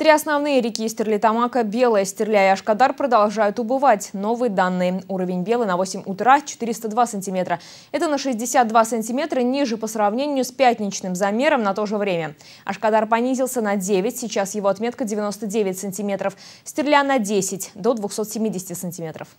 Три основные реки Стерлитамака, Белая, Стерля и Ашкадар продолжают убывать. Новые данные. Уровень Белой на 8 утра 402 сантиметра. Это на 62 сантиметра ниже по сравнению с пятничным замером на то же время. Ашкадар понизился на 9, сейчас его отметка 99 сантиметров. Стерля на 10, до 270 сантиметров.